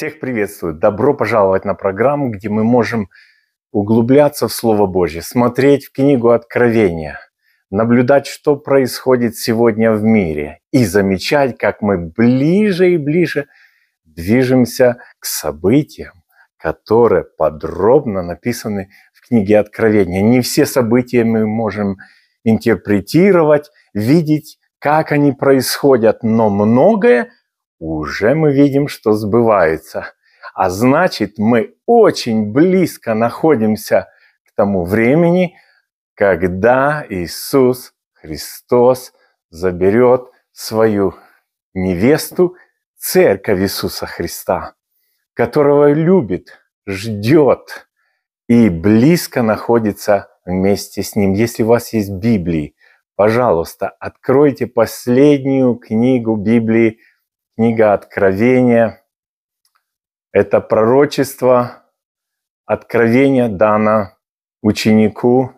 Всех приветствую. Добро пожаловать на программу, где мы можем углубляться в Слово Божье, смотреть в книгу Откровения, наблюдать, что происходит сегодня в мире и замечать, как мы ближе и ближе движемся к событиям, которые подробно написаны в книге Откровения. Не все события мы можем интерпретировать, видеть, как они происходят, но многое – уже мы видим, что сбывается. А значит, мы очень близко находимся к тому времени, когда Иисус Христос заберет свою невесту, церковь Иисуса Христа, которого любит, ждет и близко находится вместе с Ним. Если у вас есть Библии, пожалуйста, откройте последнюю книгу Библии – книга Откровения. Это пророчество, откровение дано ученику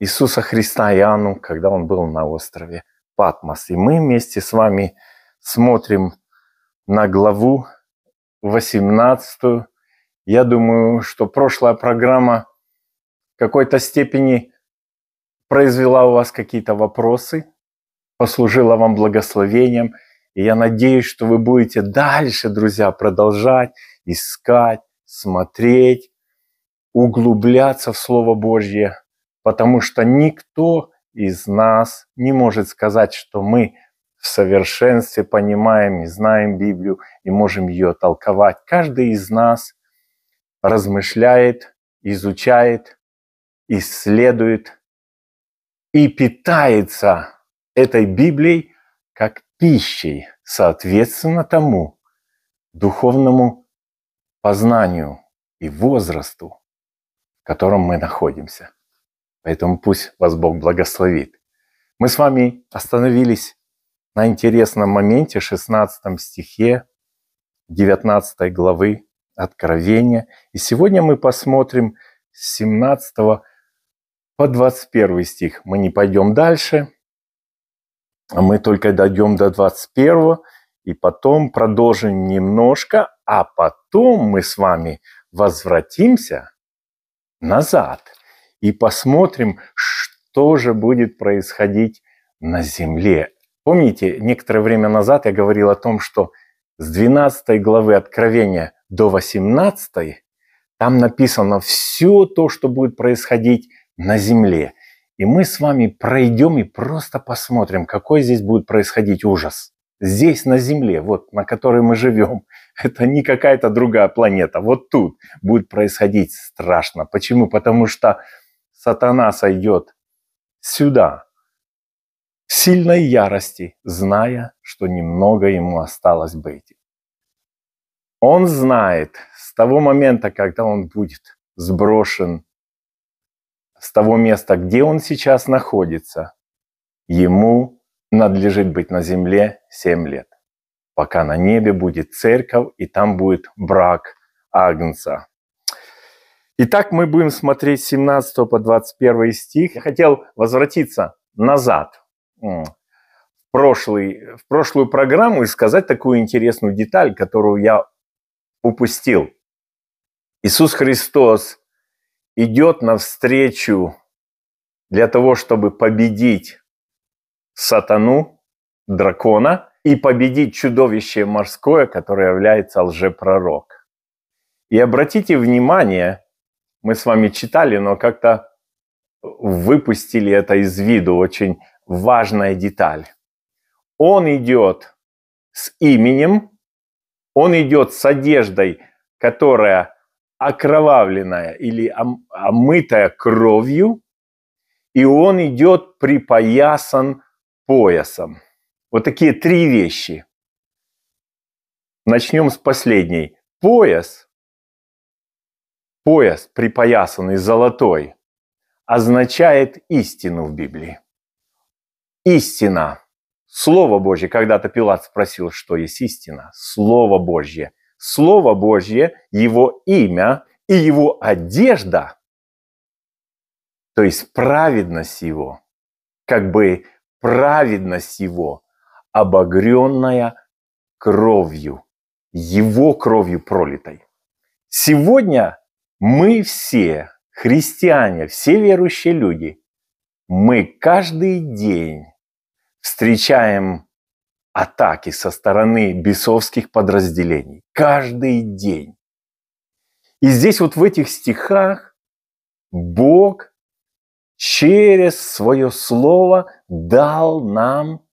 Иисуса Христа Иоанну, когда он был на острове Патмос. И мы вместе с вами смотрим на главу 18. Я думаю, что прошлая программа в какой-то степени произвела у вас какие-то вопросы, послужила вам благословением – и я надеюсь, что вы будете дальше, друзья, продолжать искать, смотреть, углубляться в Слово Божье, потому что никто из нас не может сказать, что мы в совершенстве понимаем и знаем Библию и можем ее толковать. Каждый из нас размышляет, изучает, исследует и питается этой Библией как пищей, соответственно тому духовному познанию и возрасту, в котором мы находимся. Поэтому пусть вас Бог благословит. Мы с вами остановились на интересном моменте, 16 стихе 19 главы Откровения. И сегодня мы посмотрим с 17 по 21 стих. Мы не пойдем дальше – а мы только дойдем до 21 и потом продолжим немножко, а потом мы с вами возвратимся назад и посмотрим, что же будет происходить на Земле. Помните, некоторое время назад я говорил о том, что с 12 главы Откровения до 18 там написано все то, что будет происходить на Земле. И мы с вами пройдем и просто посмотрим, какой здесь будет происходить ужас. Здесь, на Земле, вот на которой мы живем, это не какая-то другая планета. Вот тут будет происходить страшно. Почему? Потому что сатана сойдет сюда, в сильной ярости, зная, что немного ему осталось быть. Он знает с того момента, когда он будет сброшен с того места, где он сейчас находится. Ему надлежит быть на земле семь лет, пока на небе будет церковь, и там будет брак Агнца. Итак, мы будем смотреть 17 по 21 стих. Я хотел возвратиться назад, в, прошлый, в прошлую программу и сказать такую интересную деталь, которую я упустил. Иисус Христос идет навстречу для того, чтобы победить сатану, дракона, и победить чудовище морское, которое является лжепророк. И обратите внимание, мы с вами читали, но как-то выпустили это из виду, очень важная деталь. Он идет с именем, он идет с одеждой, которая окровавленная или омытая кровью, и он идет припоясан поясом. Вот такие три вещи. Начнем с последней. Пояс, пояс, припоясанный золотой, означает истину в Библии. Истина. Слово Божье. Когда-то Пилат спросил, что есть истина. Слово Божье – Слово Божье, его имя и его одежда, то есть праведность его, как бы праведность его, обогренная кровью, его кровью пролитой. Сегодня мы все, христиане, все верующие люди, мы каждый день встречаем атаки со стороны бесовских подразделений. Каждый день. И здесь вот в этих стихах Бог через свое слово дал нам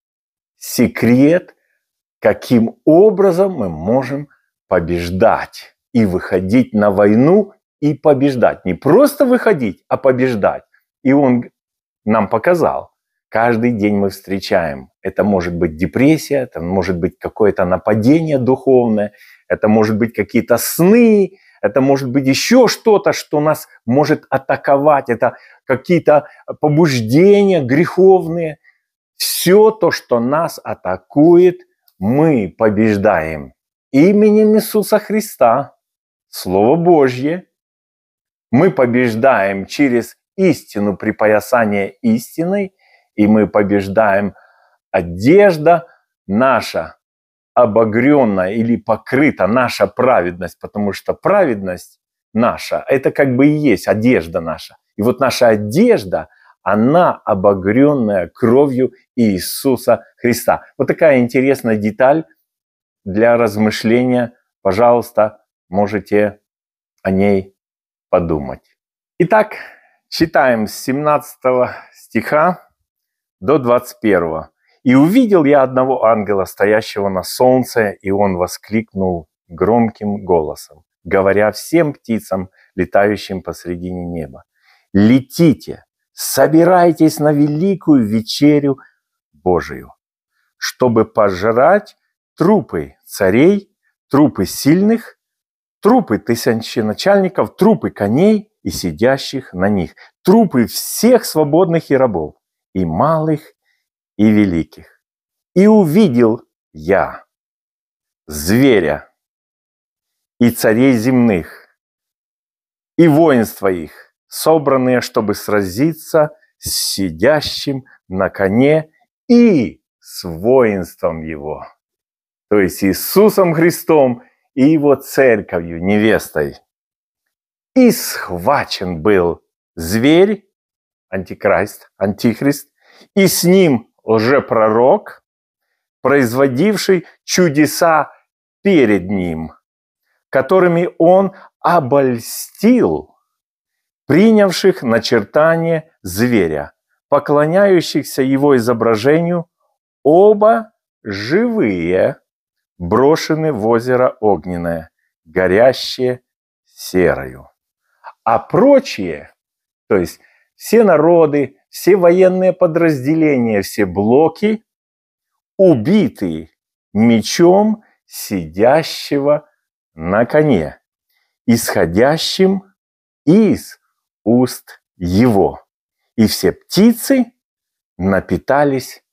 секрет, каким образом мы можем побеждать и выходить на войну и побеждать. Не просто выходить, а побеждать. И он нам показал. Каждый день мы встречаем это может быть депрессия, это может быть какое-то нападение духовное, это может быть какие-то сны, это может быть еще что-то, что нас может атаковать, это какие-то побуждения греховные. Все то, что нас атакует, мы побеждаем именем Иисуса Христа, Слово Божье. Мы побеждаем через истину припоясание истиной, и мы побеждаем – одежда наша обогренная или покрыта наша праведность, потому что праведность наша, это как бы и есть одежда наша. И вот наша одежда, она обогренная кровью Иисуса Христа. Вот такая интересная деталь для размышления. Пожалуйста, можете о ней подумать. Итак, читаем с 17 стиха до 21. И увидел я одного ангела, стоящего на солнце, и он воскликнул громким голосом, говоря всем птицам, летающим посредине неба, «Летите, собирайтесь на великую вечерю Божию, чтобы пожрать трупы царей, трупы сильных, трупы тысяченачальников, трупы коней и сидящих на них, трупы всех свободных и рабов, и малых, и великих. И увидел я зверя и царей земных, и воинства их, собранные, чтобы сразиться с сидящим на коне и с воинством его, то есть Иисусом Христом и его церковью, невестой. И схвачен был зверь, антикрайст, антихрист, и с ним лжепророк, производивший чудеса перед ним, которыми он обольстил принявших начертание зверя, поклоняющихся его изображению, оба живые, брошены в озеро огненное, горящее серою. А прочие, то есть все народы, все военные подразделения, все блоки убиты мечом сидящего на коне, исходящим из уст его. И все птицы напитались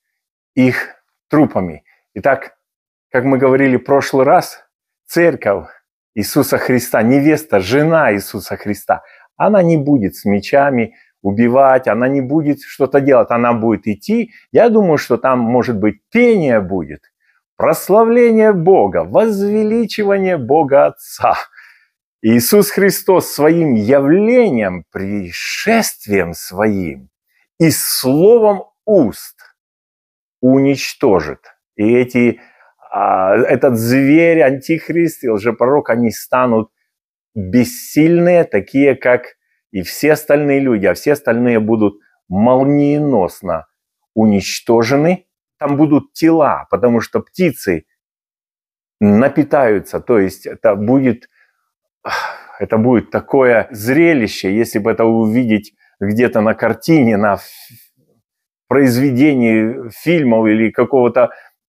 их трупами. Итак, как мы говорили в прошлый раз, церковь Иисуса Христа, невеста, жена Иисуса Христа, она не будет с мечами, убивать, она не будет что-то делать, она будет идти. Я думаю, что там, может быть, пение будет, прославление Бога, возвеличивание Бога Отца. Иисус Христос своим явлением, пришествием своим и словом уст уничтожит. И эти, а, этот зверь, антихрист и лжепророк, они станут бессильные, такие как и все остальные люди, а все остальные будут молниеносно уничтожены. Там будут тела, потому что птицы напитаются, то есть это будет, это будет такое зрелище, если бы это увидеть где-то на картине, на произведении фильмов или какого-то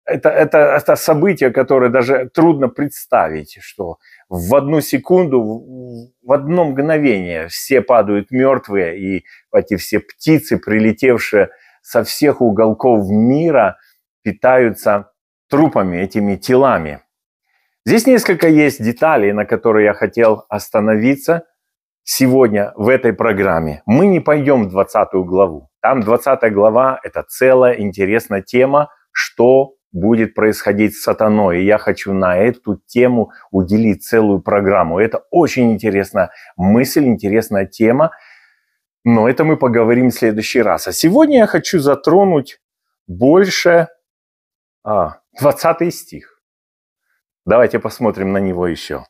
это, это, это событие, которое даже трудно представить, что в одну секунду, в одно мгновение все падают мертвые, и эти все птицы, прилетевшие со всех уголков мира, питаются трупами, этими телами. Здесь несколько есть деталей, на которые я хотел остановиться сегодня в этой программе. Мы не пойдем в 20 главу. Там 20 глава – это целая интересная тема, что будет происходить с сатаной. И я хочу на эту тему уделить целую программу. Это очень интересная мысль, интересная тема, но это мы поговорим в следующий раз. А сегодня я хочу затронуть больше а, 20 стих. Давайте посмотрим на него еще.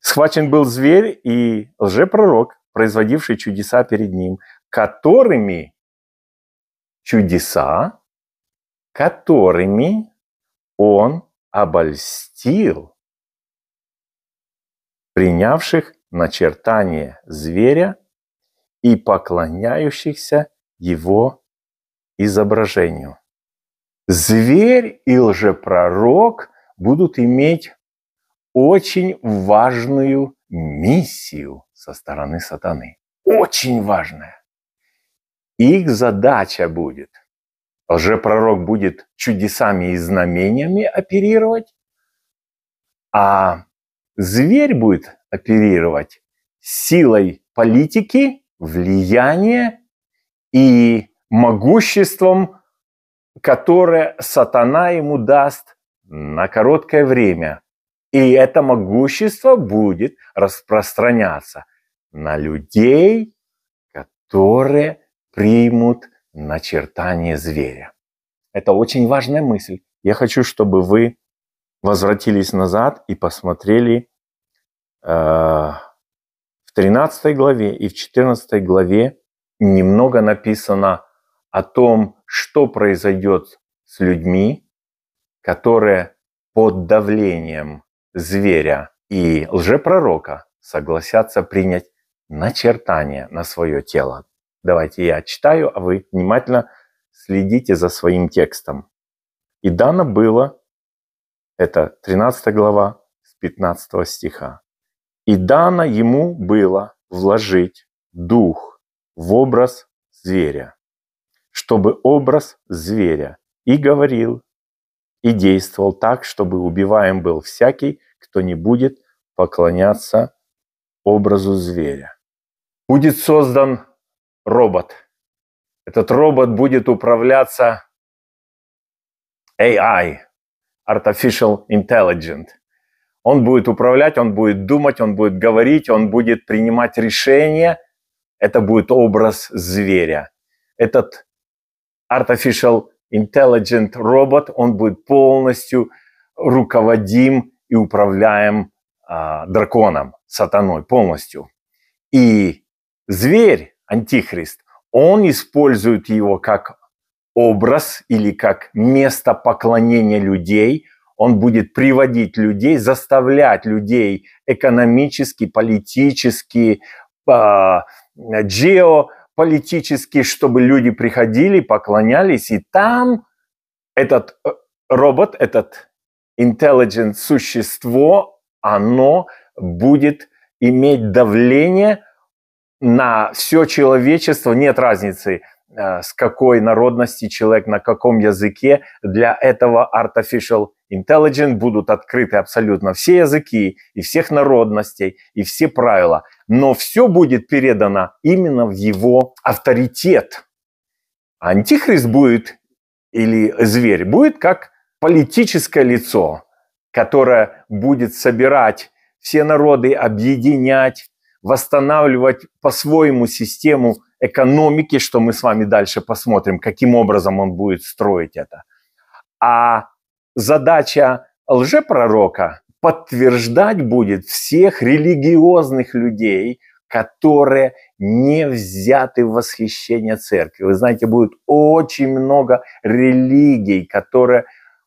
Схвачен был зверь и лжепророк, производивший чудеса перед ним, которыми чудеса которыми он обольстил принявших начертание зверя и поклоняющихся его изображению. Зверь и лжепророк будут иметь очень важную миссию со стороны сатаны. Очень важная. Их задача будет – лжепророк будет чудесами и знамениями оперировать, а зверь будет оперировать силой политики, влияния и могуществом, которое сатана ему даст на короткое время. И это могущество будет распространяться на людей, которые примут начертание зверя. Это очень важная мысль. Я хочу, чтобы вы возвратились назад и посмотрели э, в 13 главе и в 14 главе немного написано о том, что произойдет с людьми, которые под давлением зверя и лжепророка согласятся принять начертание на свое тело. Давайте я читаю, а вы внимательно следите за своим текстом. И дано было, это 13 глава с 15 стиха. И дано ему было вложить дух в образ зверя, чтобы образ зверя и говорил, и действовал так, чтобы убиваем был всякий, кто не будет поклоняться образу зверя. Будет создан робот. Этот робот будет управляться AI, Artificial Intelligence. Он будет управлять, он будет думать, он будет говорить, он будет принимать решения. Это будет образ зверя. Этот Artificial Intelligent робот, он будет полностью руководим и управляем э, драконом, сатаной полностью. И зверь антихрист, он использует его как образ или как место поклонения людей. Он будет приводить людей, заставлять людей экономически, политически, а, геополитически, чтобы люди приходили, поклонялись. И там этот э, робот, этот интеллигент существо, оно будет иметь давление на все человечество нет разницы, э, с какой народности человек, на каком языке. Для этого Artificial Intelligence будут открыты абсолютно все языки и всех народностей и все правила. Но все будет передано именно в его авторитет. А антихрист будет или зверь будет как политическое лицо, которое будет собирать все народы, объединять, восстанавливать по-своему систему экономики, что мы с вами дальше посмотрим, каким образом он будет строить это. А задача лжепророка подтверждать будет всех религиозных людей, которые не взяты в восхищение церкви. Вы знаете, будет очень много религий, которые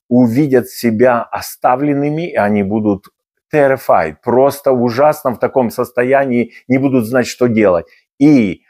увидят себя оставленными, и они будут terrified, просто ужасно в таком состоянии, не будут знать, что делать. И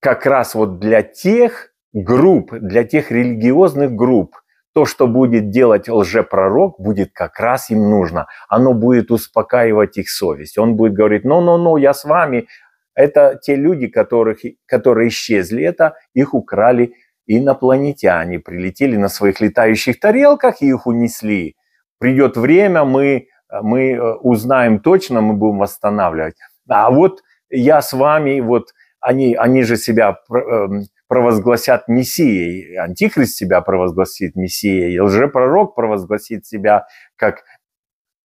как раз вот для тех групп, для тех религиозных групп, то, что будет делать лжепророк, будет как раз им нужно. Оно будет успокаивать их совесть. Он будет говорить, ну-ну-ну, я с вами. Это те люди, которых, которые исчезли. Это их украли инопланетяне. Прилетели на своих летающих тарелках и их унесли. Придет время, мы мы э, узнаем точно, мы будем восстанавливать. А вот я с вами, вот они, они же себя эм, провозгласят мессией, антихрист себя провозгласит мессией, лжепророк провозгласит себя как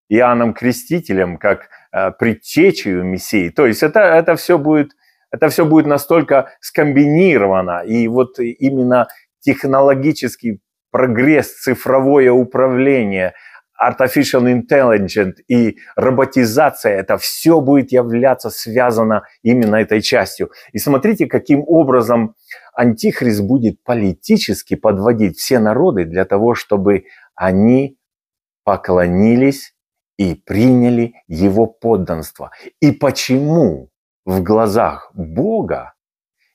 Иоанном Крестителем, как э, предтечью мессии. То есть это, это все будет это все будет настолько скомбинировано, и вот именно технологический прогресс, цифровое управление, artificial intelligence и роботизация, это все будет являться связано именно этой частью. И смотрите, каким образом Антихрист будет политически подводить все народы для того, чтобы они поклонились и приняли его подданство. И почему в глазах Бога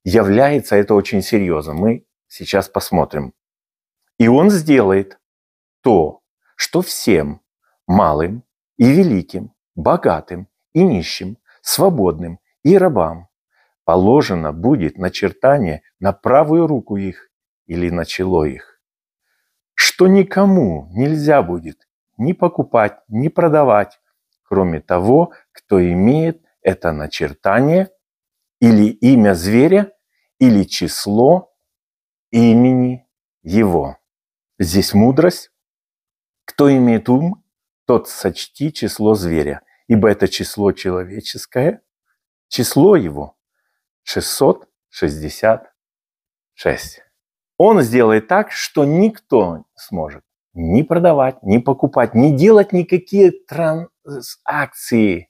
является это очень серьезно. Мы сейчас посмотрим. И он сделает то, что всем, малым и великим, богатым и нищим, свободным и рабам, положено будет начертание на правую руку их или на чело их, что никому нельзя будет ни покупать, ни продавать, кроме того, кто имеет это начертание или имя зверя, или число имени его. Здесь мудрость, кто имеет ум, тот сочти число зверя, ибо это число человеческое, число его 666. Он сделает так, что никто сможет ни продавать, ни покупать, ни делать никакие транзакции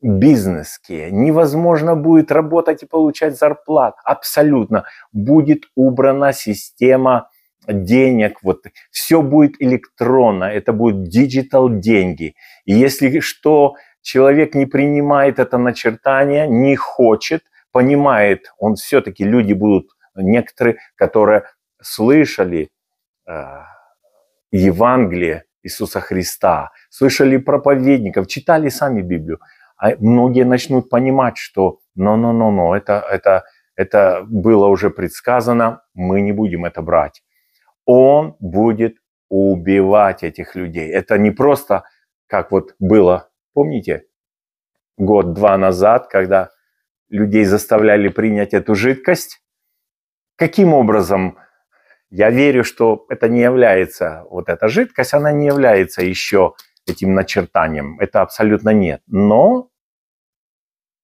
бизнеские. Невозможно будет работать и получать зарплат. Абсолютно. Будет убрана система денег, вот все будет электронно, это будут диджитал деньги. И если что, человек не принимает это начертание, не хочет, понимает, он все-таки люди будут некоторые, которые слышали э, Евангелие Иисуса Христа, слышали проповедников, читали сами Библию, а многие начнут понимать, что но-но-но-но, это, это, это было уже предсказано, мы не будем это брать он будет убивать этих людей. Это не просто, как вот было, помните, год-два назад, когда людей заставляли принять эту жидкость. Каким образом? Я верю, что это не является, вот эта жидкость, она не является еще этим начертанием. Это абсолютно нет. Но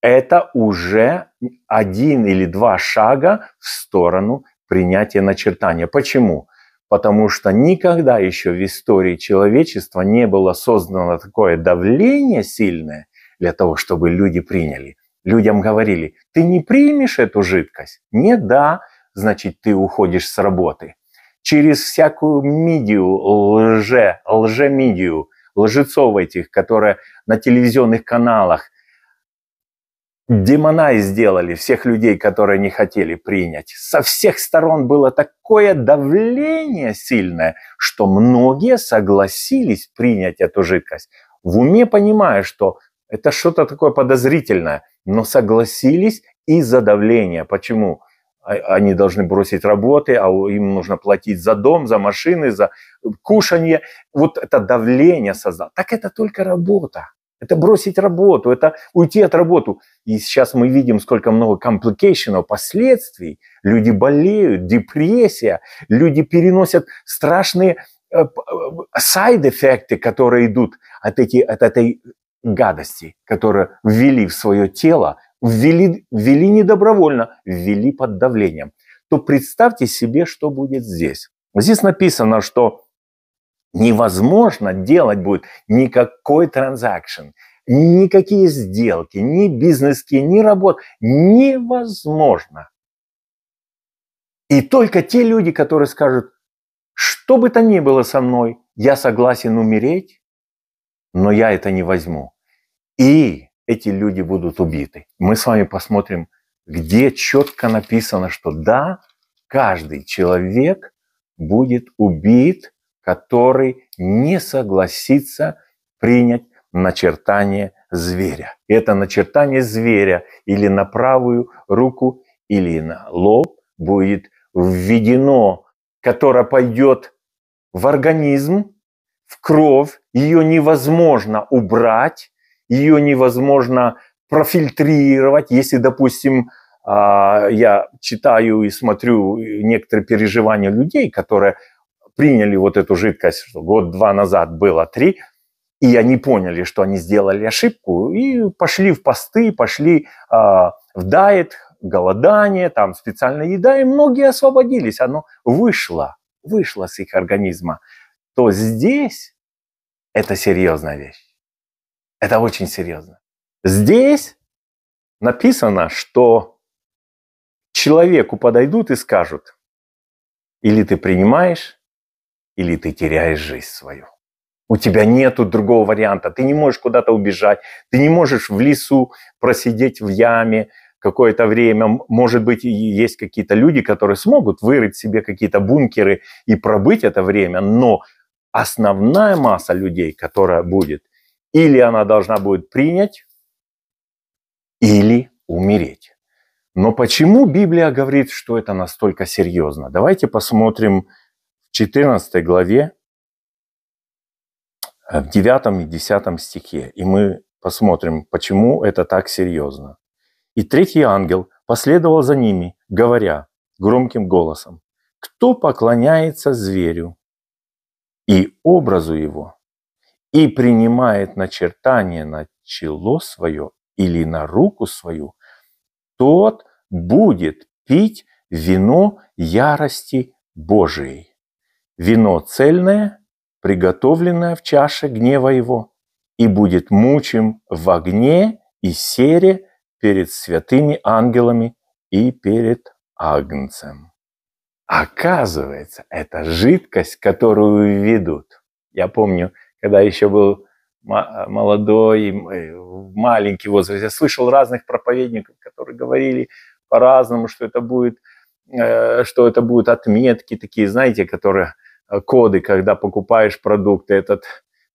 это уже один или два шага в сторону принятия начертания. Почему? потому что никогда еще в истории человечества не было создано такое давление сильное для того, чтобы люди приняли. Людям говорили, ты не примешь эту жидкость? Не да, значит, ты уходишь с работы. Через всякую медию, лже, лже-мидию, лжецов этих, которые на телевизионных каналах демона сделали всех людей, которые не хотели принять. Со всех сторон было такое давление сильное, что многие согласились принять эту жидкость. В уме понимая, что это что-то такое подозрительное, но согласились из-за давления. Почему? А, они должны бросить работы, а им нужно платить за дом, за машины, за кушанье? Вот это давление создало. Так это только работа. Это бросить работу, это уйти от работы. И сейчас мы видим, сколько много компликейшенов, последствий. Люди болеют, депрессия, люди переносят страшные э, э, сайд-эффекты, которые идут от, эти, от этой гадости, которую ввели в свое тело, ввели, ввели недобровольно, ввели под давлением, то представьте себе, что будет здесь. Здесь написано, что невозможно делать будет никакой транзакшн, никакие сделки, ни бизнески, ни работ невозможно. И только те люди, которые скажут, что бы то ни было со мной, я согласен умереть, но я это не возьму. И эти люди будут убиты. Мы с вами посмотрим, где четко написано, что да, каждый человек будет убит, который не согласится принять начертание зверя. Это начертание зверя или на правую руку, или на лоб будет введено, которое пойдет в организм, в кровь. Ее невозможно убрать, ее невозможно профильтрировать. Если, допустим, а, я читаю и смотрю некоторые переживания людей, которые приняли вот эту жидкость, год-два назад было три, и они поняли, что они сделали ошибку, и пошли в посты, пошли э, в дайет, голодание, там специальная еда, и многие освободились. Оно вышло, вышло с их организма. То здесь это серьезная вещь. Это очень серьезно. Здесь написано, что человеку подойдут и скажут, или ты принимаешь, или ты теряешь жизнь свою. У тебя нет другого варианта. Ты не можешь куда-то убежать, ты не можешь в лесу просидеть в яме какое-то время. Может быть, есть какие-то люди, которые смогут вырыть себе какие-то бункеры и пробыть это время, но основная масса людей, которая будет, или она должна будет принять, или умереть. Но почему Библия говорит, что это настолько серьезно? Давайте посмотрим в 14 главе Э, в 9 и 10 стихе, и мы посмотрим, почему это так серьезно. «И третий ангел последовал за ними, говоря громким голосом, «Кто поклоняется зверю и образу его, и принимает начертание на чело свое или на руку свою, тот будет пить вино ярости Божией. Вино цельное – приготовленная в чаше гнева его, и будет мучим в огне и сере перед святыми ангелами и перед Агнцем. Оказывается, это жидкость, которую ведут. Я помню, когда еще был молодой, э, в маленький возраст, я слышал разных проповедников, которые говорили по-разному, что это будет, э, что это будут отметки такие, знаете, которые Э, коды, когда покупаешь продукты, этот,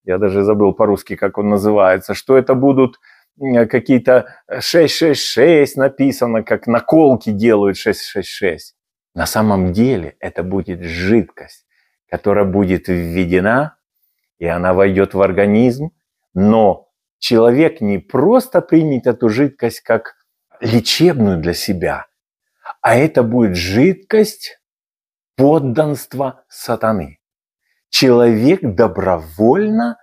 я даже забыл по-русски, как он называется, что это будут э, какие-то 666 э, написано, как наколки делают 666. На самом деле это будет жидкость, которая будет введена, и она войдет в организм, но человек не просто примет эту жидкость как лечебную для себя, а это будет жидкость, подданство сатаны. Человек добровольно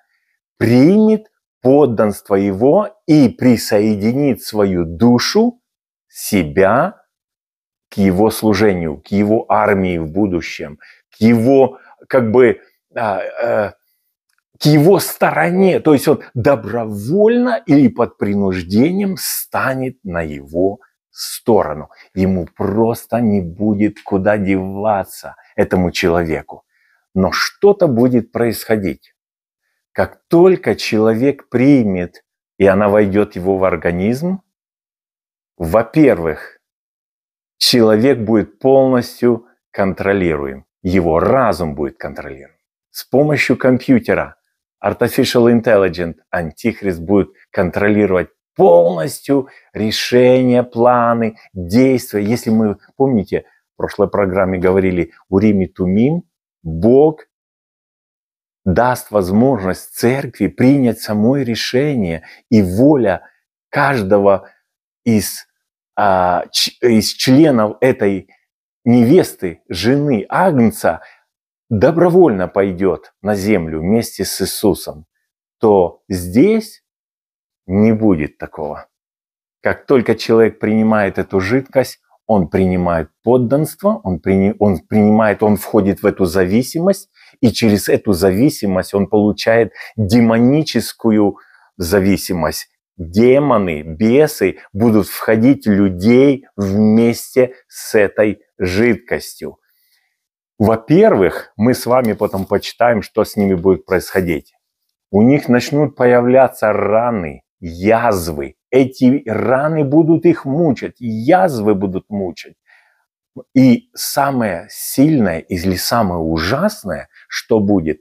примет подданство его и присоединит свою душу, себя к его служению, к его армии в будущем, к его как бы а, э, к его стороне, то есть он добровольно или под принуждением станет на его сторону сторону. Ему просто не будет куда деваться, этому человеку. Но что-то будет происходить. Как только человек примет, и она войдет его в организм, во-первых, человек будет полностью контролируем. Его разум будет контролируем. С помощью компьютера Artificial Intelligence Антихрист будет контролировать полностью решения, планы, действия. Если мы, помните, в прошлой программе говорили у Урими Тумим, Бог даст возможность церкви принять самое решение и воля каждого из, а, ч, из членов этой невесты, жены Агнца, добровольно пойдет на землю вместе с Иисусом, то здесь не будет такого. Как только человек принимает эту жидкость, он принимает подданство, он, при, он принимает, он входит в эту зависимость, и через эту зависимость он получает демоническую зависимость. Демоны, бесы будут входить людей вместе с этой жидкостью. Во-первых, мы с вами потом почитаем, что с ними будет происходить. У них начнут появляться раны, язвы. Эти раны будут их мучать, язвы будут мучать. И самое сильное или самое ужасное, что будет,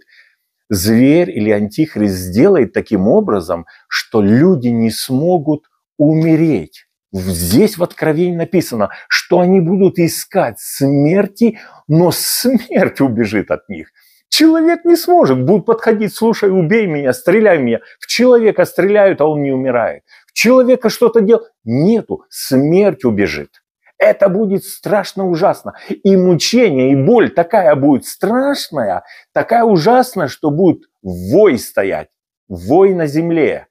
зверь или антихрист сделает таким образом, что люди не смогут умереть. Здесь в Откровении написано, что они будут искать смерти, но смерть убежит от них. Человек не сможет, будут подходить, слушай, убей меня, стреляй меня. В человека стреляют, а он не умирает. В человека что-то делают. Нету, смерть убежит. Это будет страшно ужасно. И мучение, и боль такая будет страшная, такая ужасная, что будет вой стоять, вой на земле.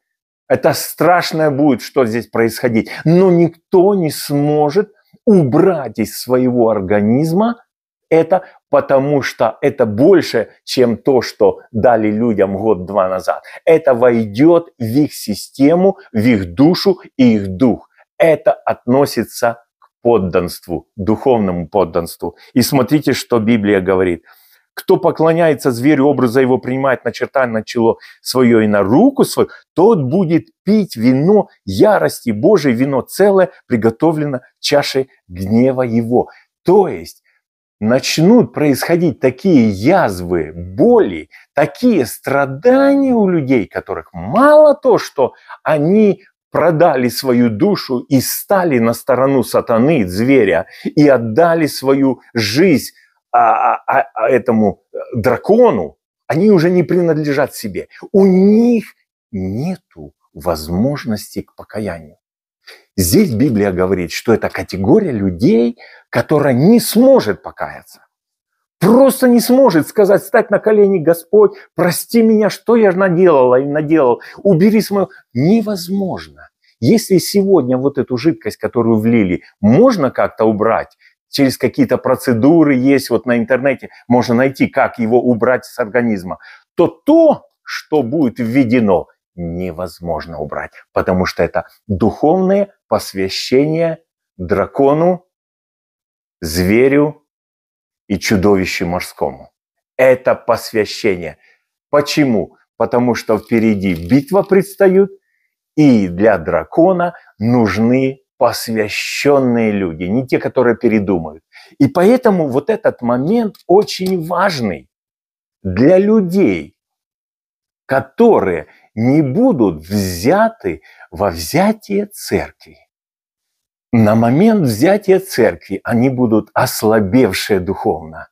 Это страшное будет, что здесь происходить. Но никто не сможет убрать из своего организма это потому что это больше, чем то, что дали людям год-два назад. Это войдет в их систему, в их душу и их дух. Это относится к подданству, духовному подданству. И смотрите, что Библия говорит. Кто поклоняется зверю, образа его принимает, на начертан на чело свое и на руку свою, тот будет пить вино ярости Божией, вино целое, приготовлено чашей гнева его. То есть начнут происходить такие язвы, боли, такие страдания у людей, которых мало то, что они продали свою душу и стали на сторону сатаны, зверя, и отдали свою жизнь а, а, а, а этому э, дракону, они уже не принадлежат себе. У них нету возможности к покаянию. Здесь Библия говорит, что это категория людей, которая не сможет покаяться. Просто не сможет сказать, стать на колени, Господь, прости меня, что я наделала и наделал, убери с мою... Невозможно. Если сегодня вот эту жидкость, которую влили, можно как-то убрать, через какие-то процедуры есть вот на интернете, можно найти, как его убрать с организма, то то, что будет введено, невозможно убрать, потому что это духовное посвящение дракону, зверю и чудовищу морскому. Это посвящение. Почему? Потому что впереди битва предстают, и для дракона нужны посвященные люди, не те, которые передумают. И поэтому вот этот момент очень важный для людей, которые не будут взяты во взятие церкви. На момент взятия церкви они будут ослабевшие духовно.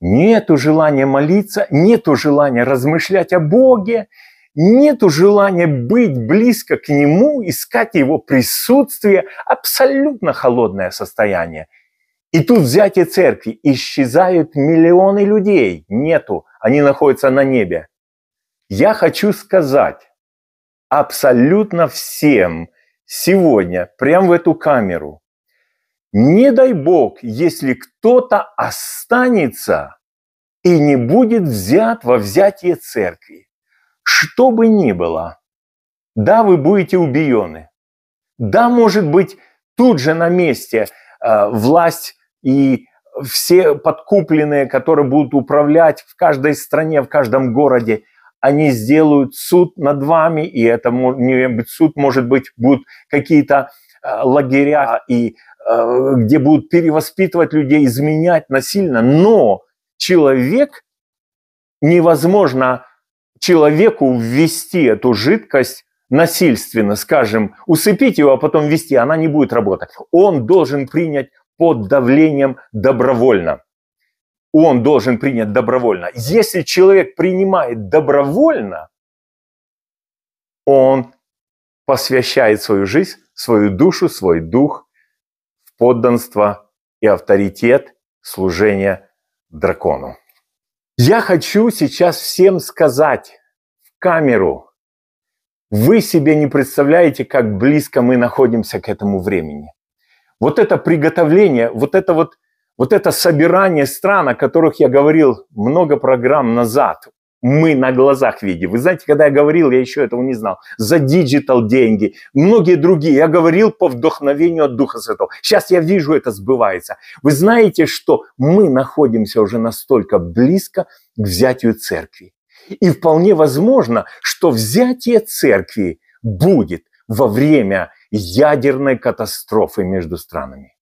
Нету желания молиться, нету желания размышлять о Боге, нету желания быть близко к Нему, искать Его присутствие, абсолютно холодное состояние. И тут взятие церкви, исчезают миллионы людей, нету, они находятся на небе. Я хочу сказать абсолютно всем сегодня, прямо в эту камеру, не дай бог, если кто-то останется и не будет взят во взятие церкви. Что бы ни было, да, вы будете убиены. Да, может быть, тут же на месте э, власть и все подкупленные, которые будут управлять в каждой стране, в каждом городе – они сделают суд над вами, и это может суд, может быть, будут какие-то э, лагеря, и, э, где будут перевоспитывать людей, изменять насильно. Но человек невозможно человеку ввести эту жидкость насильственно, скажем, усыпить его, а потом ввести, она не будет работать. Он должен принять под давлением добровольно он должен принять добровольно. Если человек принимает добровольно, он посвящает свою жизнь, свою душу, свой дух в подданство и авторитет служения дракону. Я хочу сейчас всем сказать в камеру, вы себе не представляете, как близко мы находимся к этому времени. Вот это приготовление, вот это вот – вот это собирание стран, о которых я говорил много программ назад, мы на глазах видим. Вы знаете, когда я говорил, я еще этого не знал, за диджитал деньги, многие другие, я говорил по вдохновению от Духа Святого. Сейчас я вижу, это сбывается. Вы знаете, что мы находимся уже настолько близко к взятию церкви. И вполне возможно, что взятие церкви будет во время ядерной катастрофы между странами.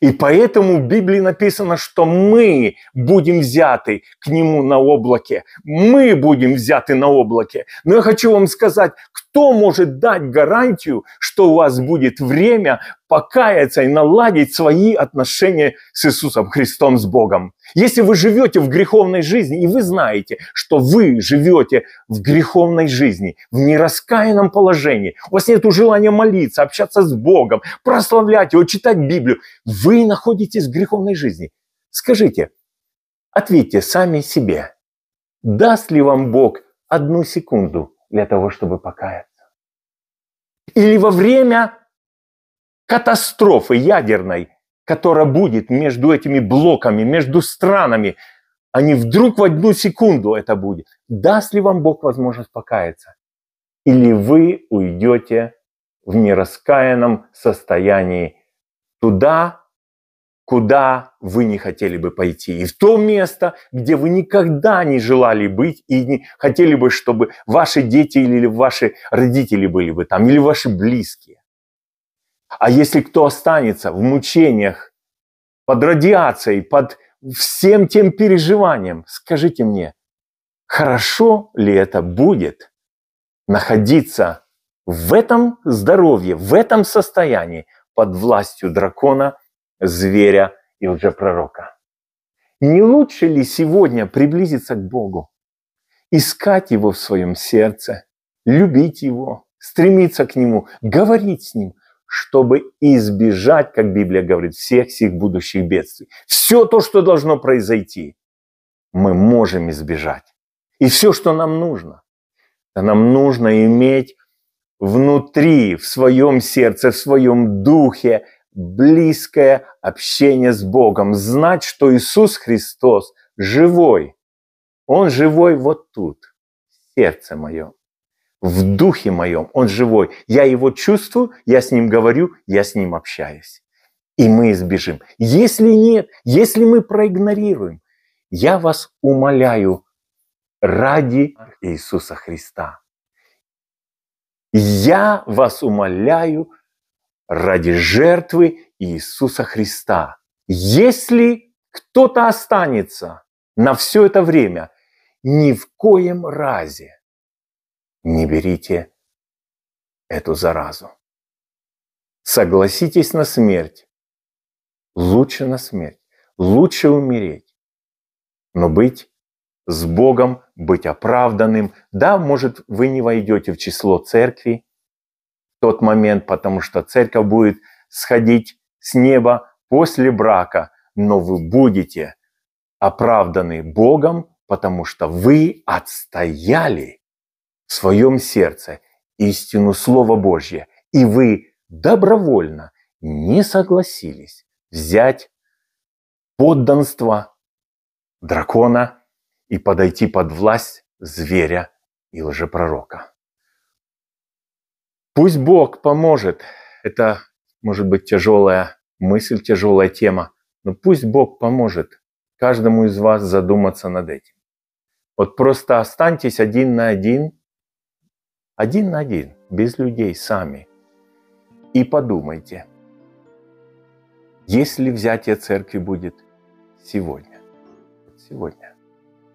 И поэтому в Библии написано, что мы будем взяты к Нему на облаке. Мы будем взяты на облаке. Но я хочу вам сказать, кто может дать гарантию, что у вас будет время покаяться и наладить свои отношения с Иисусом Христом, с Богом. Если вы живете в греховной жизни, и вы знаете, что вы живете в греховной жизни, в нераскаянном положении, у вас нет желания молиться, общаться с Богом, прославлять Его, читать Библию, вы находитесь в греховной жизни. Скажите, ответьте сами себе, даст ли вам Бог одну секунду для того, чтобы покаяться? Или во время катастрофы ядерной, которая будет между этими блоками, между странами, а не вдруг в одну секунду это будет. Даст ли вам Бог возможность покаяться? Или вы уйдете в нераскаянном состоянии туда, куда вы не хотели бы пойти, и в то место, где вы никогда не желали быть и не хотели бы, чтобы ваши дети или ваши родители были бы там, или ваши близкие. А если кто останется в мучениях, под радиацией, под всем тем переживанием, скажите мне, хорошо ли это будет находиться в этом здоровье, в этом состоянии под властью дракона, зверя и уже пророка? Не лучше ли сегодня приблизиться к Богу, искать Его в своем сердце, любить Его, стремиться к Нему, говорить с Ним – чтобы избежать, как Библия говорит, всех всех будущих бедствий. Все то, что должно произойти, мы можем избежать. И все, что нам нужно, нам нужно иметь внутри, в своем сердце, в своем духе близкое общение с Богом, знать, что Иисус Христос живой. Он живой вот тут, в сердце моем в духе моем, он живой. Я его чувствую, я с ним говорю, я с ним общаюсь. И мы избежим. Если нет, если мы проигнорируем, я вас умоляю ради Иисуса Христа. Я вас умоляю ради жертвы Иисуса Христа. Если кто-то останется на все это время, ни в коем разе не берите эту заразу. Согласитесь на смерть. Лучше на смерть. Лучше умереть. Но быть с Богом, быть оправданным. Да, может, вы не войдете в число церкви в тот момент, потому что церковь будет сходить с неба после брака, но вы будете оправданы Богом, потому что вы отстояли в своем сердце истину Слова Божье, и вы добровольно не согласились взять подданство дракона и подойти под власть зверя и лжепророка. Пусть Бог поможет. Это может быть тяжелая мысль, тяжелая тема, но пусть Бог поможет каждому из вас задуматься над этим. Вот просто останьтесь один на один – один на один, без людей, сами. И подумайте, если взятие церкви будет сегодня, сегодня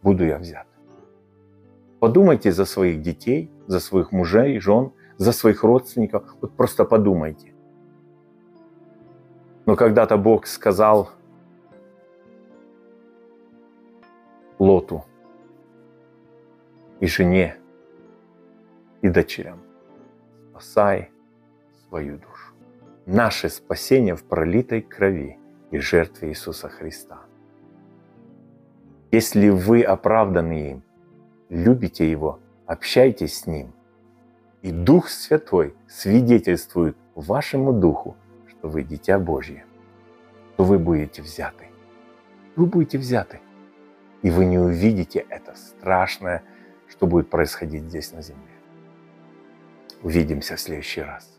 буду я взят. Подумайте за своих детей, за своих мужей, жен, за своих родственников. Вот просто подумайте. Но когда-то Бог сказал Лоту и жене, и дочерям. Спасай свою душу. Наше спасение в пролитой крови и жертве Иисуса Христа. Если вы оправданы им, любите Его, общайтесь с Ним. И Дух Святой свидетельствует вашему Духу, что вы дитя Божье, то вы будете взяты. Вы будете взяты. И вы не увидите это страшное, что будет происходить здесь на земле. Увидимся в следующий раз.